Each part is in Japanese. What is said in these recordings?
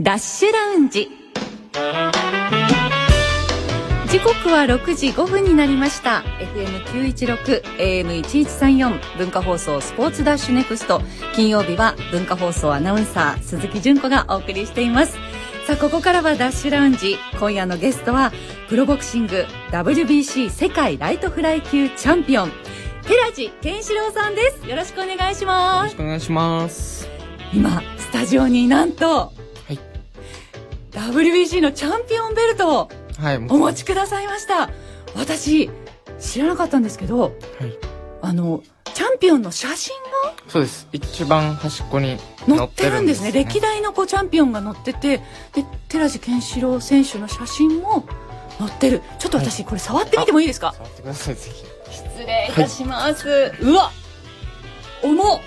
ダッシュラウンジ時刻は6時5分になりました FM916 AM1134 文化放送スポーツダッシュネクスト金曜日は文化放送アナウンサー鈴木純子がお送りしていますさあここからはダッシュラウンジ今夜のゲストはプロボクシング WBC 世界ライトフライ級チャンピオン寺地健志郎さんですよろしくお願いしますよろしくお願いします今スタジオになんと WBC のチャンピオンベルトをお持ちくださいました、はい、私知らなかったんですけど、はい、あのチャンピオンの写真がそうです一番端っこに載ってるんですね、歴代のこうチャンピオンが載っててで寺地健志郎選手の写真も載ってるちょっと私、これ触ってみてもいいですか触ってくださいぜひ失礼いたします、はい、うわ重っ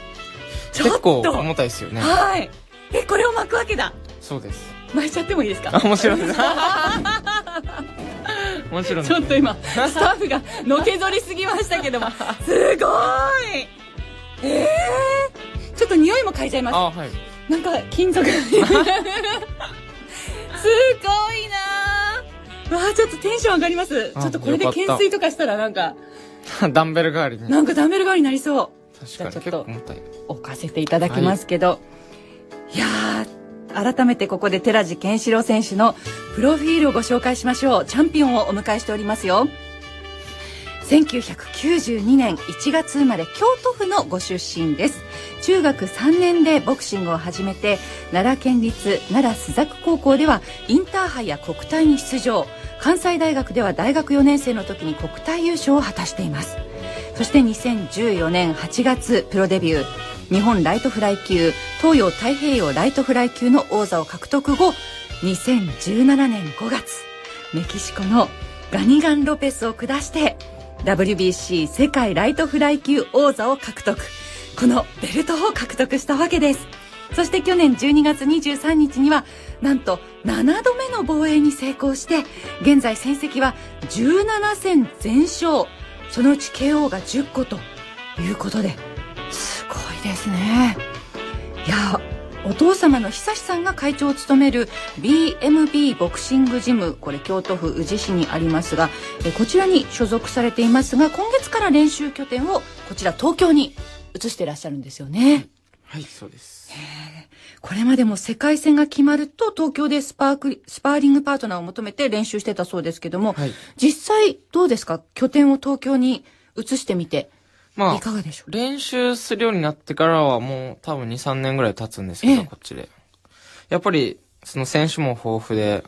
結構重たいですよねはいえこれを巻くわけだそうです巻いちゃってもいいですか面白い面白いちょっと今スタッフがのけぞりすぎましたけどもすごいえー、ちょっと匂いも嗅いちゃいますあ、はい、なんか金属 すごいなわあちょっとテンション上がりますちょっとこれで懸垂とかしたらなんか ダンベル代わりになんかダンベル代わりになりそうじゃあちょっと置かせていただきますけど、はい、いやー改めてここで寺地健志郎選手のプロフィールをご紹介しましょうチャンピオンをお迎えしておりますよ1992年1月生まれ京都府のご出身です中学3年でボクシングを始めて奈良県立奈良須作高校ではインターハイや国体に出場関西大学では大学4年生の時に国体優勝を果たしていますそして2014年8月プロデビュー日本ライトフライ級東洋太平洋ライトフライ級の王座を獲得後2017年5月メキシコのガニガン・ロペスを下して WBC 世界ライトフライ級王座を獲得このベルトを獲得したわけですそして去年12月23日にはなんと7度目の防衛に成功して現在戦績は17戦全勝そのうち KO が10個ということでごいですねいやお父様の久志さんが会長を務める BMB ボクシングジムこれ京都府宇治市にありますがえこちらに所属されていますが今月から練習拠点をこちら東京に移してらっしゃるんですよね。はい、そうです。これまでも世界戦が決まると東京でスパークスパーリングパートナーを求めて練習してたそうですけども、はい、実際どうですか拠点を東京に移してみてまあ、いかがでしょう練習するようになってからはもう多分2、3年ぐらい経つんですけど、こっちで。やっぱり、その選手も豊富で、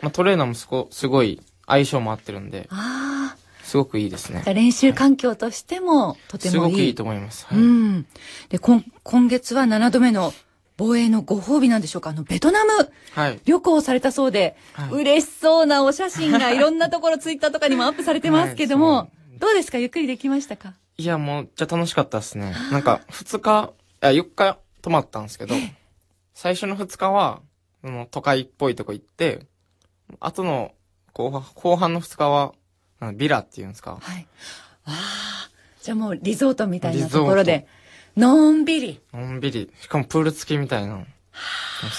まあ、トレーナーもすごすごい相性も合ってるんで、ああ。すごくいいですね。練習環境としても、とてもいい。すごくいいと思います。はい、うん。で、今、今月は7度目の防衛のご褒美なんでしょうかあの、ベトナム、はい、旅行されたそうで、はい、嬉しそうなお写真がいろんなところ、ツイッターとかにもアップされてますけども、はい、どうですかゆっくりできましたかいや、もう、じゃ楽しかったですね。なんか、二日、あ、4日泊まったんですけど、最初の二日は、その、都会っぽいとこ行って、あとの後半、後半の二日は、ビラっていうんですか。はい。ああ、じゃあもうリゾートみたいなところで、のんびり。のんびり。しかもプール付きみたいな。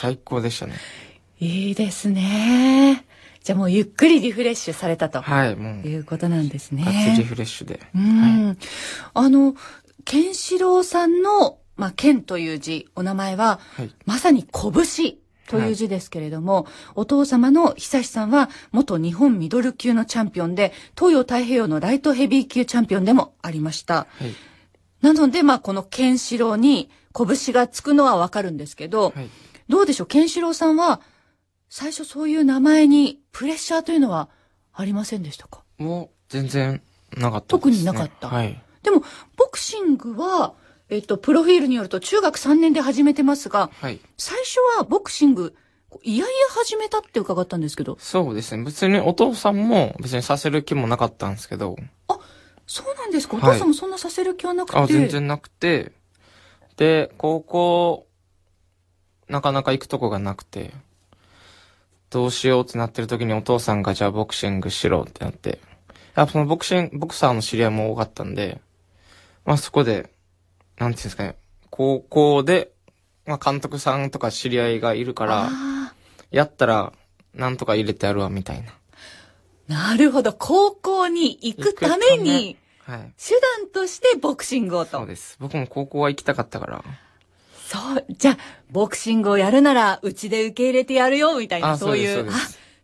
最高でしたね。いいですね。じゃあもうゆっくりリフレッシュされたと、はい、もういうことなんですね。リフレッシュで。うん、はい、あの、ケンシロウさんの、まあ、ケンという字、お名前は、はい、まさに拳。という字ですけれども、はい、お父様の久志さんは元日本ミドル級のチャンピオンで、東洋太平洋のライトヘビー級チャンピオンでもありました。はい、なので、まあ、このケンシロウに拳がつくのはわかるんですけど、はい、どうでしょう、ケンシロウさんは、最初そういう名前にプレッシャーというのはありませんでしたかもう全然なかった、ね、特になかった。はい。でも、ボクシングは、えっと、プロフィールによると中学3年で始めてますが、はい、最初はボクシング、いやいや始めたって伺ったんですけど。そうですね。別にお父さんも別にさせる気もなかったんですけど。あ、そうなんですか、はい、お父さんもそんなさせる気はなくて。あ、全然なくて。で、高校、なかなか行くとこがなくて。どうしようってなってる時にお父さんがじゃあボクシングしろってなって。あ、そのボクシング、ボクサーの知り合いも多かったんで、まあそこで、なんていうんですかね、高校で、まあ監督さんとか知り合いがいるから、やったら、なんとか入れてやるわ、みたいな。なるほど。高校に行くために、はい、手段としてボクシングをと。そうです。僕も高校は行きたかったから。そう、じゃあ、ボクシングをやるなら、うちで受け入れてやるよ、みたいな、そういう、あ、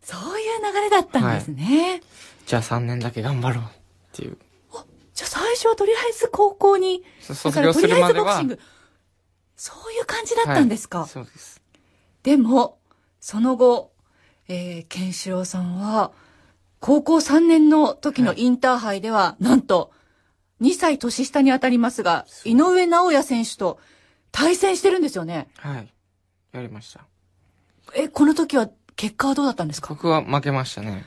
そういう流れだったんですね。はい、じゃあ3年だけ頑張ろうっていう。あ、じゃあ最初はとりあえず高校に、卒業するまでは。そういう感じだったんですか、はい、そうです。でも、その後、えー、ケンシロウさんは、高校3年の時のインターハイでは、はい、なんと、2歳年下に当たりますが、井上直也選手と対戦してるんですよね。はい。やりました。え、この時は結果はどうだったんですか僕は負けましたね。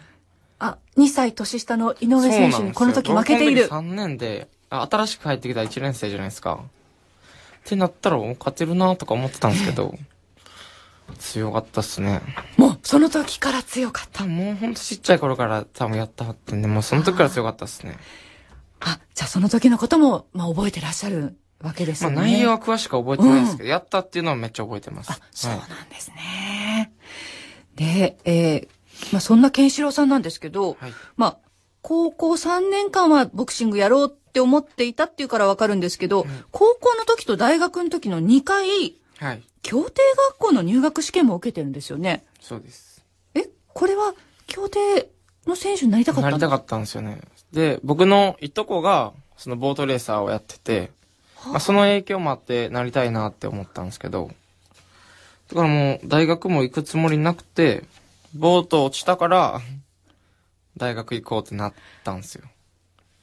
あ、2歳年下の井上選手にこの時負けている。3年で、新しく入ってきた1年生じゃないですか。ってなったら勝てるなとか思ってたんですけど、強かったっすね。もう、その時から強かった。もうほんとちっちゃい頃から多分やったはってんで、もうその時から強かったっすね。あ、じゃあその時のことも、まあ覚えてらっしゃるわけですよね。まあ、内容は詳しく覚えてないですけど、うん、やったっていうのはめっちゃ覚えてます。あ、そうなんですね。はい、で、えー、まあそんなケンシロウさんなんですけど、はい、まあ、高校3年間はボクシングやろうって思っていたっていうからわかるんですけど、うん、高校の時と大学の時の2回、はい、協定学校の入学試験も受けてるんですよね。そうです。え、これは協定の選手になりたかったなりたかったんですよね。で、僕のいとこが、そのボートレーサーをやってて、まあ、その影響もあってなりたいなって思ったんですけど、だからもう大学も行くつもりなくて、ボート落ちたから、大学行こうってなったんですよ。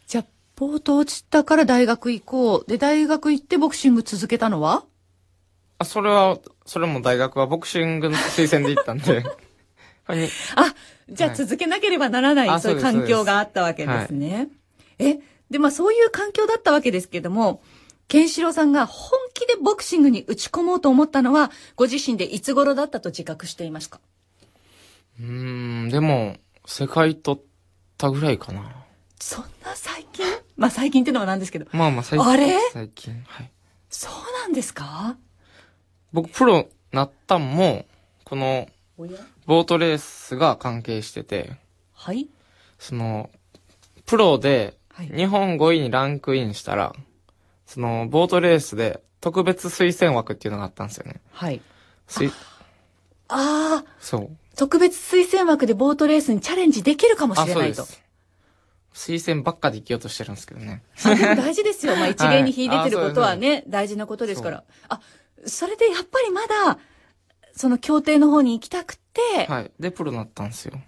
じゃあ、ボート落ちたから大学行こう。で、大学行ってボクシング続けたのはあ、それは、それも大学はボクシングの推薦で行ったんで。あ、じゃあ続けなければならない、はい、そういう環境があったわけですね。すすえ、で、まあそういう環境だったわけですけども、ケンシロウさんが本気でボクシングに打ち込もうと思ったのは、ご自身でいつ頃だったと自覚していますかうーん、でも、世界取ったぐらいかな。そんな最近まあ最近ってのはなんですけど。まあまあ最近。あれ最近。はい。そうなんですか僕、プロなったんも、この、ボートレースが関係してて。はいその、プロで、日本5位にランクインしたら、はいその、ボートレースで特別推薦枠っていうのがあったんですよね。はい。すい、ああ。そう。特別推薦枠でボートレースにチャレンジできるかもしれないと。推薦ばっかで生きようとしてるんですけどね。大事ですよ。まあ、一芸に秀でてることはね、はい、大事なことですから。あ、それでやっぱりまだ、その協定の方に行きたくて。はい。で、プロになったんですよ。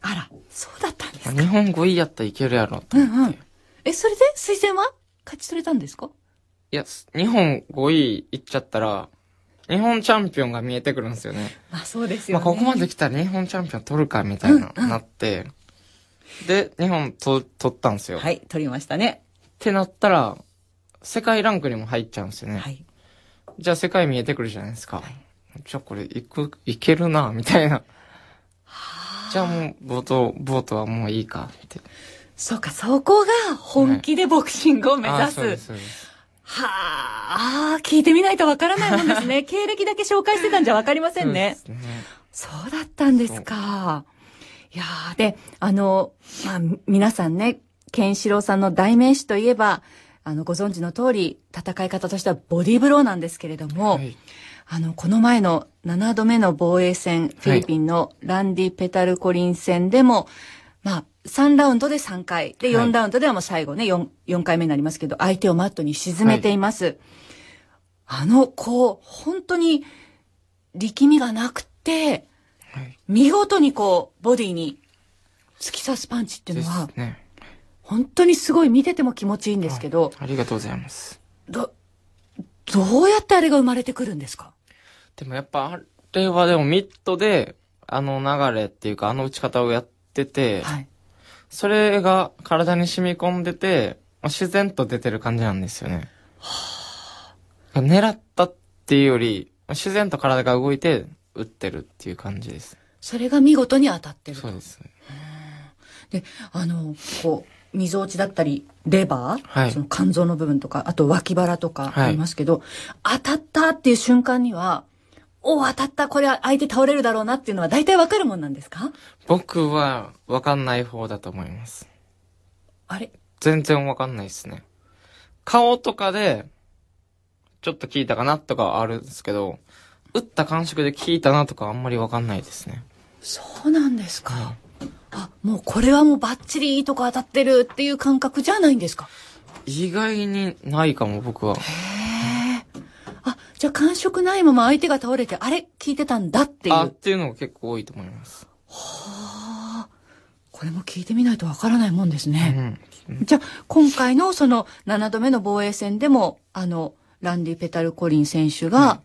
あら、そうだったんですか。日本語いいやったらいけるやろ、と思って、うんうん。え、それで推薦は勝ち取れたんですかいや、日本5位いっちゃったら、日本チャンピオンが見えてくるんですよね。まあそうですよ、ね、まあここまで来たら日本チャンピオン取るかみたいな、なって、で、日本と取ったんですよ。はい、取りましたね。ってなったら、世界ランクにも入っちゃうんですよね。はい。じゃあ世界見えてくるじゃないですか。はい、じゃあこれいく、いけるな、みたいな。はじゃあもう冒頭、ボ頭トはもういいかって。そうか、そこが本気でボクシングを目指す。ははあ、聞いてみないとわからないもんですね。経歴だけ紹介してたんじゃわかりませんね。そうねそうだったんですか。いやで、あの、まあ、皆さんね、ケンシロウさんの代名詞といえば、あの、ご存知の通り、戦い方としてはボディーブローなんですけれども、はい、あの、この前の7度目の防衛戦、フィリピンのランディ・ペタルコリン戦でも、はいまあ、3ラウンドで3回。で、4ラウンドではもう最後ね、4、4回目になりますけど、相手をマットに沈めています。はい、あの、こう、本当に、力みがなくて、はい、見事にこう、ボディに突き刺すパンチっていうのは、ね、本当にすごい見てても気持ちいいんですけど、はい、ありがとうございます。ど、どうやってあれが生まれてくるんですかでもやっぱ、あれはでもミットで、あの流れっていうか、あの打ち方をやって、ってて、はい、それが体に染み込んでて、自然と出てる感じなんですよね。はあ、狙ったっていうより、自然と体が動いて打ってるっていう感じです。それが見事に当たってる。そうです。で、あの、こう、溝落ちだったり、レバー、はい、その肝臓の部分とか、あと脇腹とかありますけど、はい、当たったっていう瞬間には、お当たった、これは相手倒れるだろうなっていうのは大体わかるもんなんですか僕はわかんない方だと思います。あれ全然わかんないですね。顔とかで、ちょっと聞いたかなとかあるんですけど、打った感触で聞いたなとかあんまりわかんないですね。そうなんですか。あ、もうこれはもうバッチリいいとこ当たってるっていう感覚じゃないんですか意外にないかも僕は。へーじゃあ感触ないまま相手が倒れて、あれ聞いてたんだっていう。あっていうのが結構多いと思います。はあ。これも聞いてみないとわからないもんですね。うん、じゃあ、今回のその7度目の防衛戦でも、あの、ランディ・ペタル・コリン選手が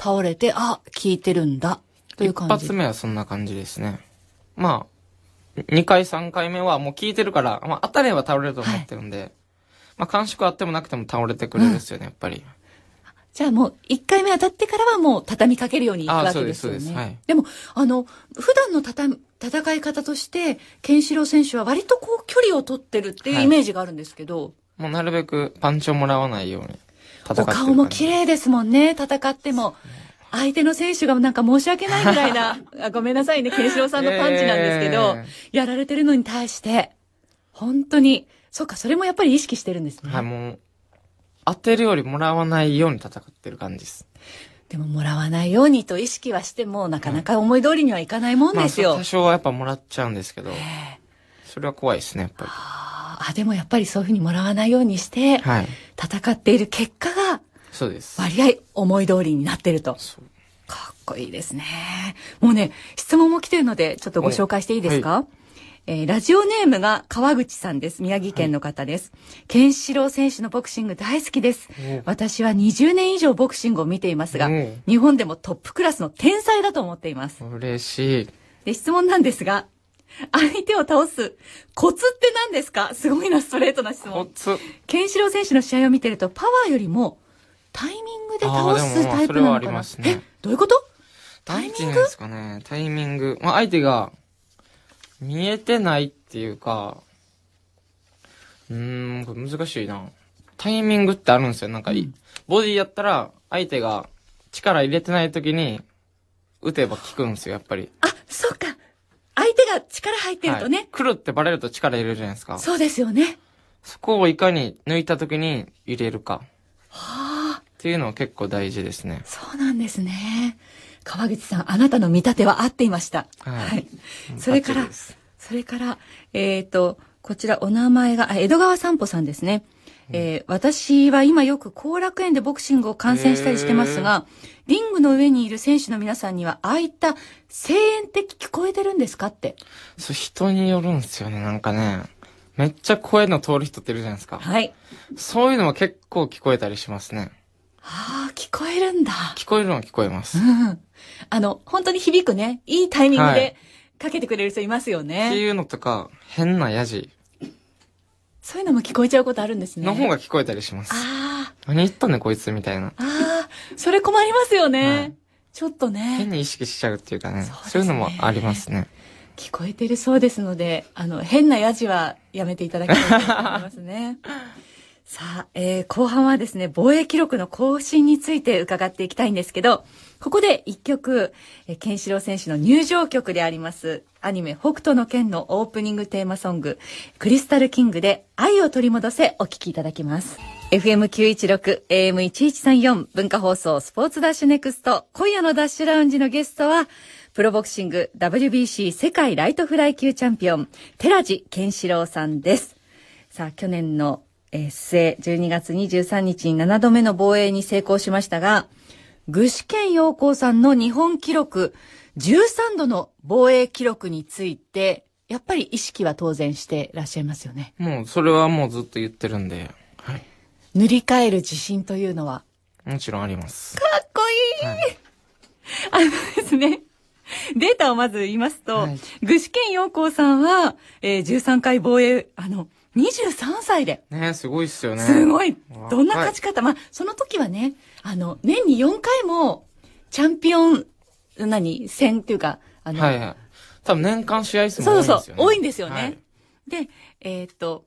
倒れて、うん、あ、聞いてるんだ、という感じ。一発目はそんな感じですね。まあ、2回3回目はもう聞いてるから、まあ、当たれば倒れると思ってるんで、はい、まあ、感触あってもなくても倒れてくれるんですよね、うん、やっぱり。じゃあもう1回目当たってからはもう畳みかけるようにいくわけですよね。でではい、でも、あの、普段の戦い方として、ケンシロウ選手は割とこう距離を取ってるっていうイメージがあるんですけど。はい、もうなるべくパンチをもらわないようにお顔も綺麗ですもんね、戦っても。相手の選手がなんか申し訳ないぐらいな、ごめんなさいね、ケンシロウさんのパンチなんですけど、やられてるのに対して、本当に、そうか、それもやっぱり意識してるんですね。はい、もう、当てるよりもらわないように戦ってる感じです。でももらわないようにと意識はしても、なかなか思い通りにはいかないもんですよ。まあ、多少はやっぱもらっちゃうんですけど、それは怖いですね、やっぱり。あ、でもやっぱりそういうふうにもらわないようにして、戦っている結果が、そうです。割合思い通りになってると。かっこいいですね。もうね、質問も来てるので、ちょっとご紹介していいですか、はい、えー、ラジオネームが川口さんです。宮城県の方です。はい、ケンシロウ選手のボクシング大好きです。私は20年以上ボクシングを見ていますが、日本でもトップクラスの天才だと思っています。嬉しい。で、質問なんですが、相手を倒すコツって何ですかすごいな、ストレートな質問。コツ。ケンシロウ選手の試合を見てると、パワーよりも、タイミングで倒すタイプなのかな、ね、え、どういうことタイミングですかね。タイミング。まあ、相手が見えてないっていうか、うーん、これ難しいな。タイミングってあるんですよ。なんか、いい。ボディやったら、相手が力入れてない時に、打てば効くんですよ、やっぱり。あ、そっか。相手が力入ってるとね。はい、るってバレると力入れるじゃないですか。そうですよね。そこをいかに抜いた時に入れるか。はあ。っていうのは結構大事ですね。そうなんですね。川口さん、あなたの見立ては合っていました。はい。はい、それから、それから、えっ、ー、と、こちらお名前が、江戸川散歩さんですね。えー、私は今よく後楽園でボクシングを観戦したりしてますが、リングの上にいる選手の皆さんには、ああいった声援って聞こえてるんですかって。そう、人によるんですよね、なんかね。めっちゃ声の通る人っているじゃないですか。はい。そういうのも結構聞こえたりしますね。ああ、聞こえるんだ。聞こえるのは聞こえます。あの、本当に響くね、いいタイミングでかけてくれる人いますよね。はい、っていうのとか、変なやじ。そういうのも聞こえちゃうことあるんですね。の方が聞こえたりします。ああ。何言ったんだこいつみたいな。ああ、それ困りますよね、はい。ちょっとね。変に意識しちゃうっていうかね。そう、ね,、そういうのもありますね。聞こえてるそうですので、あの、変なやじはやめていただきたいと思いますね。さあ、えー、後半はですね、防衛記録の更新について伺っていきたいんですけど、ここで一曲、えー、ケンシロウ選手の入場曲であります、アニメ北斗の剣のオープニングテーマソング、クリスタルキングで愛を取り戻せお聴きいただきます。FM916、AM1134、文化放送、スポーツダッシュネクスト、今夜のダッシュラウンジのゲストは、プロボクシング WBC 世界ライトフライ級チャンピオン、寺地健志郎さんです。さあ、去年のえー、正12月23日に7度目の防衛に成功しましたが、具志堅陽光さんの日本記録、13度の防衛記録について、やっぱり意識は当然してらっしゃいますよね。もう、それはもうずっと言ってるんで、はい。塗り替える自信というのはもちろんあります。かっこいい、はい、あのですね。データをまず言いますと、はい、具志堅陽光さんは、えー、13回防衛、あの、23歳で。ねすごいっすよね。すごい。どんな勝ち方、まあ、その時はね、あの、年に4回も、チャンピオン、何、戦っていうか、あの、はいはい。多分年間試合数も多いんですよ、ね。そうそう、多いんですよね。はい、で、えー、っと、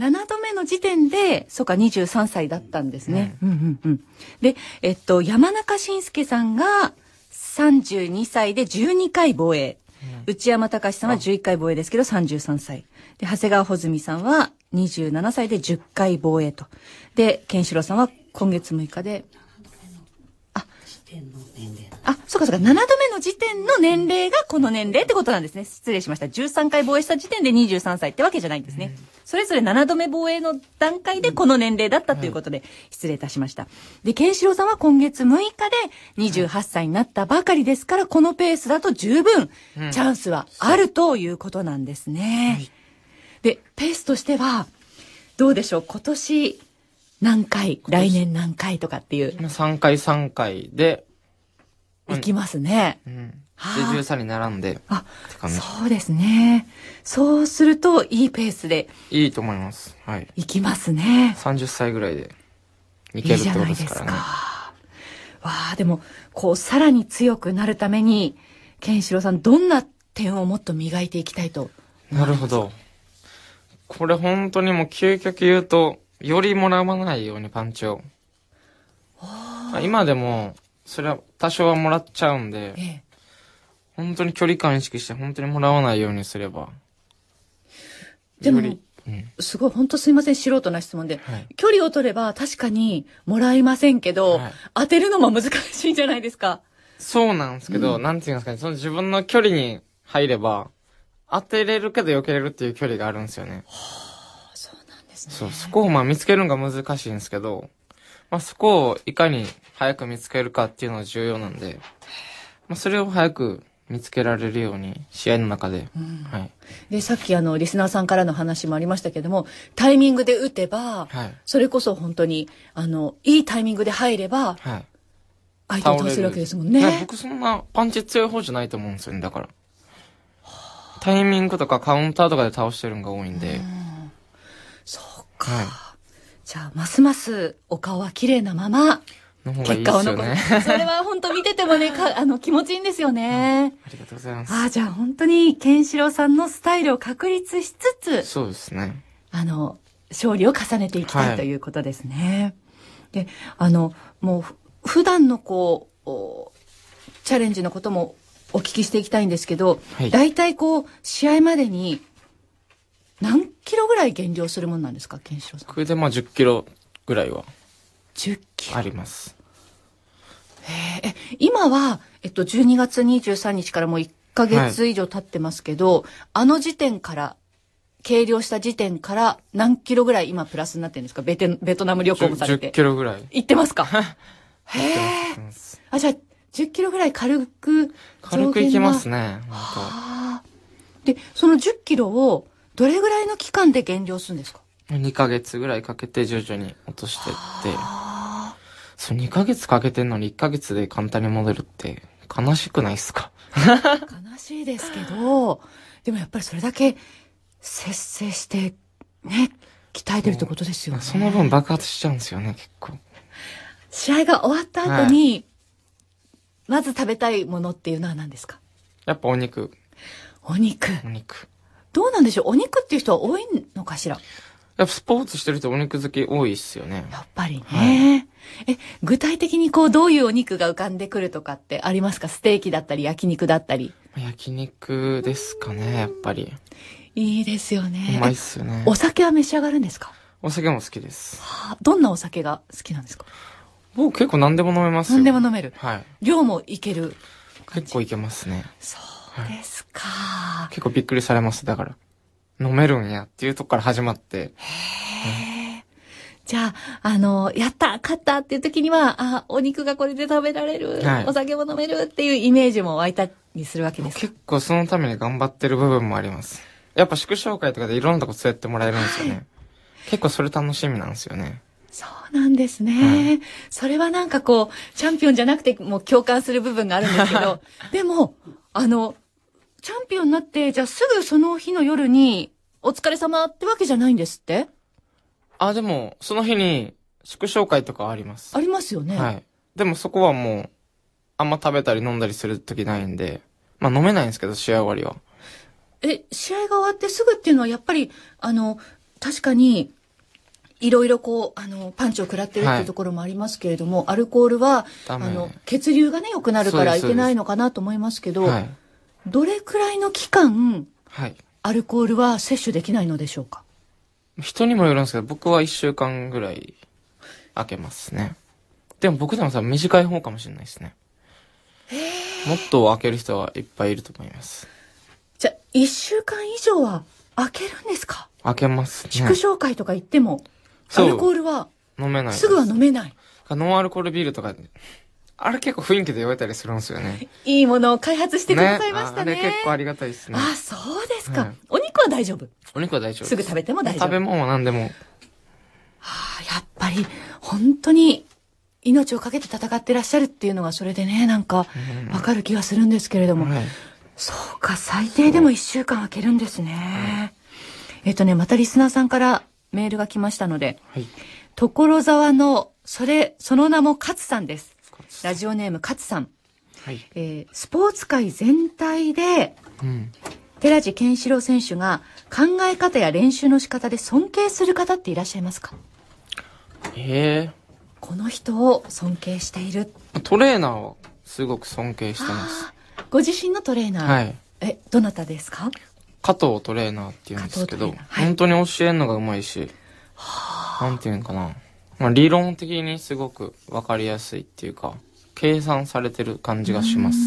7度目の時点で、そうか、23歳だったんですね。うんうんうん、で、えっと、山中伸介さんが32歳で12回防衛。内山隆さんは11回防衛ですけど33歳。で、長谷川穂積さんは27歳で10回防衛と。で、ケンシロウさんは今月6日で、あ、あ、そうかそうか、7度目の時点の年齢がこの年齢ってことなんですね。失礼しました。13回防衛した時点で23歳ってわけじゃないんですね。それぞれ7度目防衛の段階でこの年齢だったということで、失礼いたしました。で、ケンシロウさんは今月6日で28歳になったばかりですから、このペースだと十分チャンスはあるということなんですね。で、ペースとしては、どうでしょう今年何回、来年何回とかっていう。3回3回で、行きますね。うん。で、13に並んで。あ、そうですね。そうすると、いいペースで。いいと思います。はい。行きますね。30歳ぐらいで、いけるってことですからね。いいわあ、でも、こう、さらに強くなるために、ケシロウさん、どんな点をもっと磨いていきたいと。なるほど。これ本当にもう究極言うと、よりもらわないようにパンチを。今でも、それは多少はもらっちゃうんで、ええ、本当に距離感意識して本当にもらわないようにすれば。でも、うん、すごい、本当すいません、素人な質問で。はい、距離を取れば確かにもらいませんけど、はい、当てるのも難しいんじゃないですか。そうなんですけど、うん、なんていうんですかね、その自分の距離に入れば、当てれるけど避けれるっていう距離があるんですよね。はあ、そうなんですね。そう、そこをまあ見つけるのが難しいんですけど、まあそこをいかに早く見つけるかっていうのは重要なんで、まあ、それを早く見つけられるように試合の中で、うん、はい、でさっきあのリスナーさんからの話もありましたけどもタイミングで打てば、はい、それこそ本当にあのいいタイミングで入れば、はい、相手を倒せるわけですもんね僕そんなパンチ強い方じゃないと思うんですよねだからタイミングとかカウンターとかで倒してるのが多いんで、うん、そうか、はい、じゃあますますお顔は綺麗なまま結果を残す。それは本当見ててもね、かあの気持ちいいんですよね。ありがとうございます。ああ、じゃあ本当にケンシロウさんのスタイルを確立しつつ、そうですね。あの、勝利を重ねていきたいということですね。はい、で、あの、もう普段のこう、チャレンジのこともお聞きしていきたいんですけど、はい、大体こう、試合までに何キロぐらい減量するもんなんですか、ケンシロウさん。これでまあ10キロぐらいは。10キロありますへえ今は、えっと、12月23日からもう1か月以上経ってますけど、はい、あの時点から計量した時点から何キロぐらい今プラスになってるんですかベテベトナム旅行もされて 10, 10キロぐらい行ってますか へえあじゃあ10キロぐらい軽く軽くいきますねでその10キロをどれぐらいの期間で減量するんですか2ヶ月ぐらいかけて徐々に落としてって、そう、2ヶ月かけてんのに1ヶ月で簡単に戻るって悲しくないっすか悲しいですけど、でもやっぱりそれだけ節制して、ね、鍛えてるってことですよね。その分爆発しちゃうんですよね、結構。試合が終わった後に、はい、まず食べたいものっていうのは何ですかやっぱお肉。お肉。お肉。どうなんでしょうお肉っていう人は多いのかしらやっぱスポーツしてる人お肉好き多いっすよね。やっぱりね。はい、え、具体的にこう、どういうお肉が浮かんでくるとかってありますかステーキだったり、焼肉だったり。焼肉ですかね、やっぱり。いいですよね。うまいっすよね。お酒は召し上がるんですかお酒も好きです。はあ、どんなお酒が好きなんですか僕結構何でも飲めますよ。何でも飲める。はい。量もいける。結構いけますね。そうですか、はい、結構びっくりされます、だから。飲めるんやっていうとこから始まって。へじゃあ、あの、やった勝ったっていう時には、あ、お肉がこれで食べられる、はい、お酒も飲めるっていうイメージも湧いたりするわけです結構そのために頑張ってる部分もあります。やっぱ祝勝会とかでいろんなとこ連れてもらえるんですよね。はい、結構それ楽しみなんですよね。そうなんですね、うん、それはなんかこう、チャンピオンじゃなくてもう共感する部分があるんですけど、でも、あの、チャンピオンになって、じゃあすぐその日の夜に、お疲れ様ってわけじゃないんですってあ、でも、その日に、祝勝会とかあります。ありますよね。はい。でもそこはもう、あんま食べたり飲んだりする時ないんで、まあ飲めないんですけど、試合終わりは。え、試合が終わってすぐっていうのは、やっぱり、あの、確かに、いろいろこう、あの、パンチを食らってるっていうところもありますけれども、はい、アルコールは、あの、血流がね、良くなるからいけないのかなと思いますけど、はい、どれくらいの期間、はい。アルコールは摂取できないのでしょうか人にもよるんですけど、僕は一週間ぐらい開けますね。でも僕でもさ、短い方かもしれないですね。もっと開ける人はいっぱいいると思います。じゃあ、一週間以上は開けるんですか開けますね。祝勝会とか行っても、アルコールは飲めない。すぐは飲めない。ノンアルコールビールとかあれ結構雰囲気で酔えたりするんですよね。いいものを開発してくださいましたね。ねあれ結構ありがたいですね。あ、そうですか、はい、お肉は大丈夫お肉は大丈夫す。すぐ食べても大丈夫。食べ物は何でも。はあ、やっぱり、本当に、命をかけて戦ってらっしゃるっていうのがそれでね、なんか、わかる気がするんですけれども。うんはい、そうか、最低でも1週間空けるんですね。えっとね、またリスナーさんからメールが来ましたので、はい、所沢の、それ、その名も勝さんです。ラジオネーム勝さん、はいえー、スポーツ界全体で、うん、寺地健志郎選手が考え方や練習の仕方で尊敬する方っていらっしゃいますかええー、この人を尊敬しているトレーナーをすごく尊敬してますご自身のトレーナーはいえどなたですか加藤トレーナーっていうんですけど、はい、本当に教えるのがうまいし、はあ、なんていうんかなまあ、理論的にすごく分かりやすいっていうか計算されてる感じがします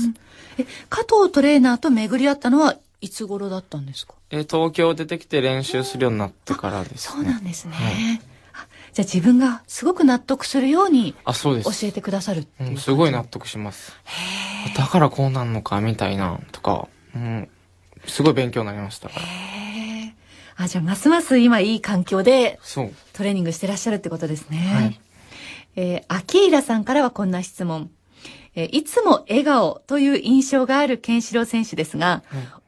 え加藤トレーナーと巡り合ったのはいつ頃だったんですかえ東京出てきて練習するようになってからですねそうなんですね、はい、じゃあ自分がすごく納得するようにあそうです教えてくださるってう、うん、すごい納得しますだからこうなんのかみたいなとか、うん、すごい勉強になりましたから。あ、じゃあ、ますます今いい環境で、そう。トレーニングしてらっしゃるってことですね。はい、えー、アキーラさんからはこんな質問。えー、いつも笑顔という印象があるケンシロウ選手ですが、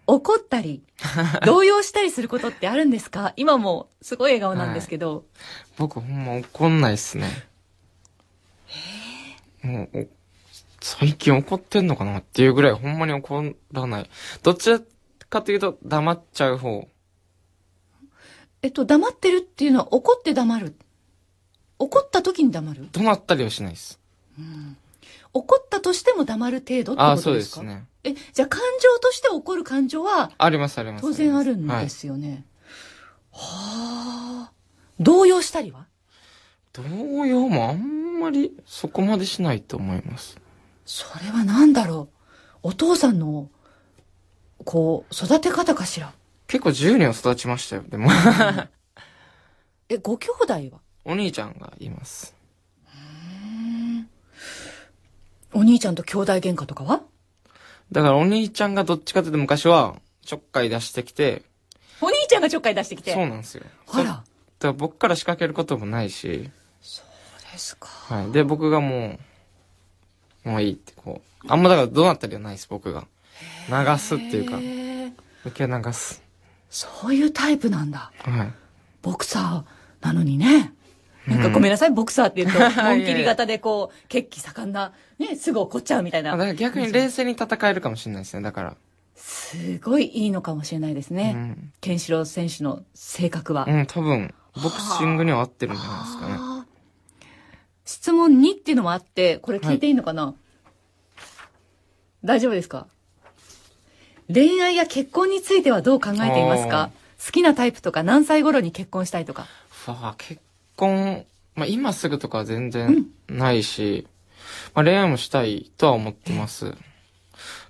怒ったり、動揺したりすることってあるんですか今もすごい笑顔なんですけど。はい、僕ほんま怒んないっすね。もう、最近怒ってんのかなっていうぐらいほんまに怒らない。どっちかというと黙っちゃう方。えっと、黙ってるっていうのは怒って黙る。怒った時に黙る止まったりはしないです。うん。怒ったとしても黙る程度ってああ、こそとうですかね。え、じゃあ感情として怒る感情はあります、あります。当然あるんですよね。はあ。動揺したりは動揺もあんまりそこまでしないと思います。それは何だろう。お父さんの、こう、育て方かしら。結構10年育ちましたよ、でも え、ご兄弟はお兄ちゃんがいます。お兄ちゃんと兄弟喧嘩とかはだからお兄ちゃんがどっちかって言うと昔はちょっかい出してきて。お兄ちゃんがちょっかい出してきてそうなんですよ。あら。だ僕から仕掛けることもないし。そうですか。はい。で、僕がもう、もういいってこう。あんまだからどうなったりはないです、僕が。流すっていうか。受け流す。そういうタイプなんだ。はい、ボクサーなのにね。なんかごめんなさい、ボクサーって言うと、本切り型でこう、血気盛んな、ね、すぐ怒っちゃうみたいな。逆に冷静に戦えるかもしれないですね、だから。すごいいいのかもしれないですね。うん、ケンシロウ選手の性格は。うん、多分、ボクシングには合ってるんじゃないですかね。質問2っていうのもあって、これ聞いていいのかな、はい、大丈夫ですか恋愛や結婚についてはどう考えていますか好きなタイプとか何歳頃に結婚したいとか。わあ、結婚、まあ、今すぐとかは全然ないし、うん、まあ、恋愛もしたいとは思ってます。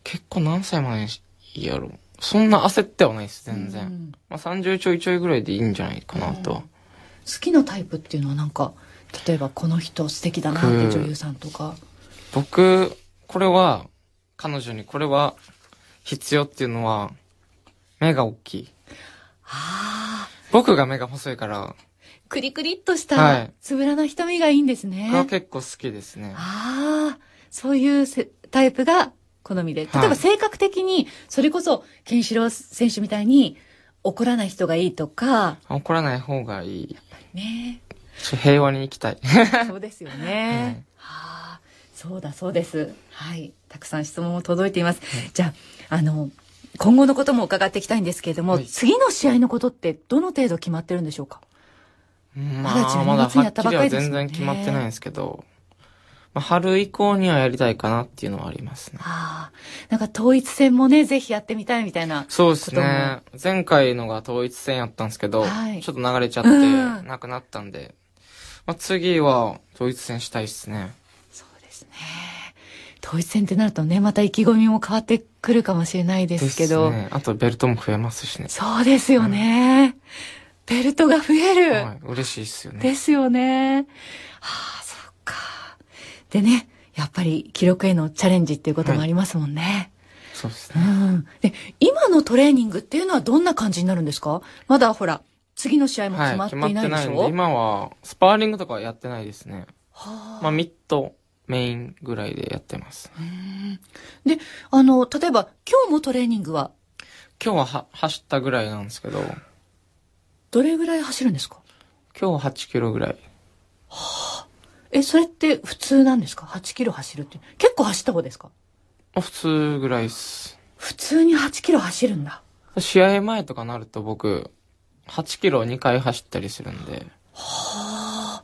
結婚何歳までにやろ。そんな焦ってはないです、全然。まあ、30ちょいちょいぐらいでいいんじゃないかなと、好きなタイプっていうのはなんか、例えばこの人素敵だなって女優さんとか。僕、これは、彼女にこれは必要っていうのは、目が大きい。ああ。僕が目が細いから。クリクリっとした、つぶらな瞳がいいんですね。は、は、い、結構好きですね。ああ。そういうタイプが好みで。例えば性格的に、それこそ、ケンシロウ選手みたいに、怒らない人がいいとか。怒らない方がいい。ね平和に生きたい。そうですよね。はい、はあ、そうだそうです。はい。たくさん質問も届いています。はい、じゃあ、あの、今後のことも伺っていきたいんですけれども、はい、次の試合のことってどの程度決まってるんでしょうかまだ12月にやったばかりです、ね、まだ全然決まってないんですけど、まあ、春以降にはやりたいかなっていうのはありますね。ああ。なんか統一戦もね、ぜひやってみたいみたいな。そうですね。前回のが統一戦やったんですけど、はい、ちょっと流れちゃって、なくなったんで、うん、まあ、次は統一戦したいですね。そうですね。統一戦ってなるとね、また意気込みも変わってくるかもしれないですけど。ね、あとベルトも増えますしね。そうですよね。うん、ベルトが増える、はい。嬉しいですよね。ですよね。はあ、そっか。でね、やっぱり記録へのチャレンジっていうこともありますもんね。はいそうですね、うん。で、今のトレーニングっていうのはどんな感じになるんですかまだほら、次の試合も決まっていないでしょ、はい、今は、スパーリングとかやってないですね。はあ、まあ、ミットメインぐらいでやってます。で、あの、例えば今日もトレーニングは今日はは走ったぐらいなんですけど。どれぐらい走るんですか今日8キロぐらい。はあ。え、それって普通なんですか ?8 キロ走るって。結構走った方ですか普通ぐらいっす。普通に8キロ走るんだ。試合前とかなると僕、8キロ2回走ったりするんで。はあ。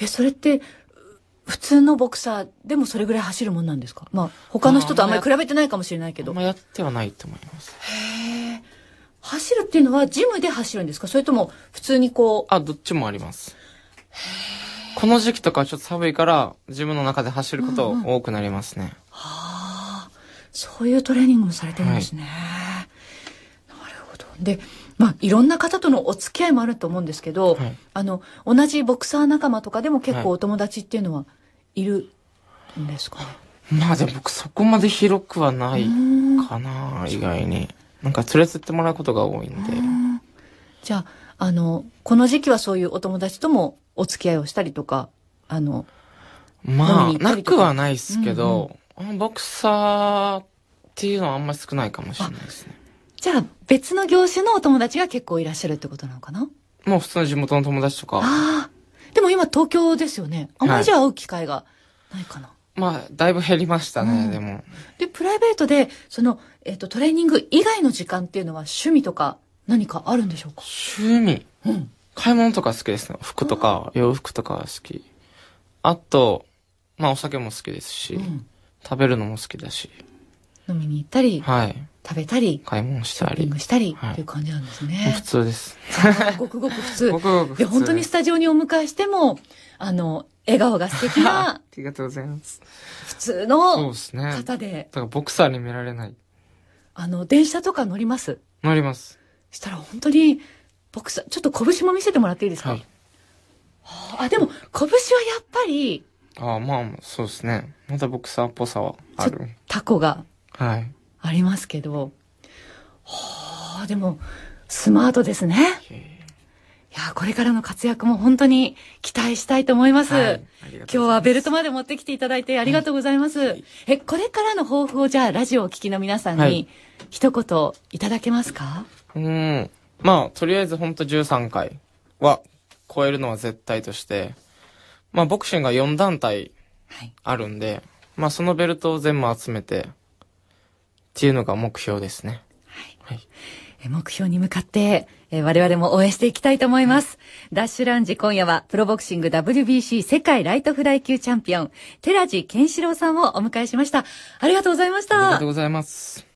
え、それって、普通のボクサーでもそれぐらい走るもんなんですかまあ、他の人とあんまり比べてないかもしれないけど。まあやってはないと思います。へえ。走るっていうのはジムで走るんですかそれとも普通にこう。あ、どっちもあります。この時期とかちょっと寒いから、ジムの中で走ること多くなりますね。うんうん、はあ。そういうトレーニングもされてるんですね。はい、なるほど。で、まあ、いろんな方とのお付き合いもあると思うんですけど、はい、あの、同じボクサー仲間とかでも結構お友達っていうのは、いるんですかまあでも僕そこまで広くはないかな、意外に。なんか連れてってもらうことが多いんで。じゃあ、あの、この時期はそういうお友達ともお付き合いをしたりとか、あの、まあ、なくはないですけど、うんうん、ボクサーっていうのはあんまり少ないかもしれないですね。じゃあ、別の業種のお友達が結構いらっしゃるってことなのかなもう普通の地元の友達とか。ああ、でも今東京ですよね。あんまりじゃあ会う機会がないかな。はい、まあ、だいぶ減りましたね、うん、でも。で、プライベートで、その、えっ、ー、と、トレーニング以外の時間っていうのは趣味とか何かあるんでしょうか趣味うん。買い物とか好きですね。服とか、洋服とか好き。あと、まあお酒も好きですし、うん、食べるのも好きだし。飲みに行ったり。はい。食べたり、買い物したり、ングしたり、はい、いう感じなんですね。普通です。ごくごく普通。ごくごく普通。本当にスタジオにお迎えしても、あの、笑顔が素敵な。ありがとうございます。普通の方で。でね、だからボクサーに見られない。あの、電車とか乗ります乗ります。したら本当に、ボクサー、ちょっと拳も見せてもらっていいですか、はい、はあ、あ、でも、拳はやっぱり。ああ、まあ、そうですね。またボクサーっぽさはある。タコが。はい。ありますけど、はあ、でも、スマートですね。いや、これからの活躍も本当に期待したいと思います。はい、ます今日はベルトまで持ってきていただいてありがとうございます。はい、え、これからの抱負をじゃあラジオを聴きの皆さんに一言いただけますか、はい、うん。まあ、とりあえず本当13回は超えるのは絶対として、まあボクシングが4団体あるんで、まあそのベルトを全部集めて、っていうのが目標ですね。はい。はい目標に向かって、えー、我々も応援していきたいと思います。ダッシュランジ今夜はプロボクシング WBC 世界ライトフライ級チャンピオン、寺地健志郎さんをお迎えしました。ありがとうございました。ありがとうございます。